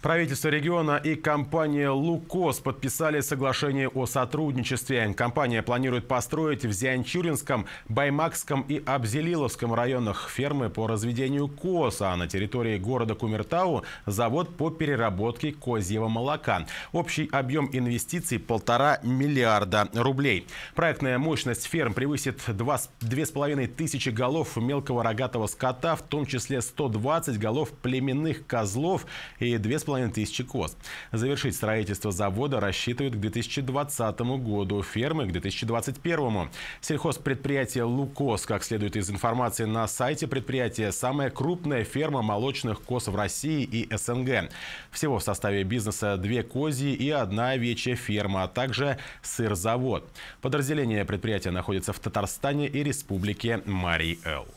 Правительство региона и компания «Лукос» подписали соглашение о сотрудничестве. Компания планирует построить в Зианчуринском, Баймакском и Абзелиловском районах фермы по разведению коз, а на территории города Кумертау завод по переработке козьего молока. Общий объем инвестиций – полтора миллиарда рублей. Проектная мощность ферм превысит 2,5 тысячи голов мелкого рогатого скота, в том числе 120 голов племенных козлов и 2,5 2,5 тысячи коз. Завершить строительство завода рассчитывают к 2020 году, фермы к 2021. Сельхозпредприятие «Лукос», как следует из информации на сайте предприятия, самая крупная ферма молочных коз в России и СНГ. Всего в составе бизнеса две козьи и одна овечья ферма, а также сырзавод. Подразделение предприятия находится в Татарстане и Республике Марий-Эл.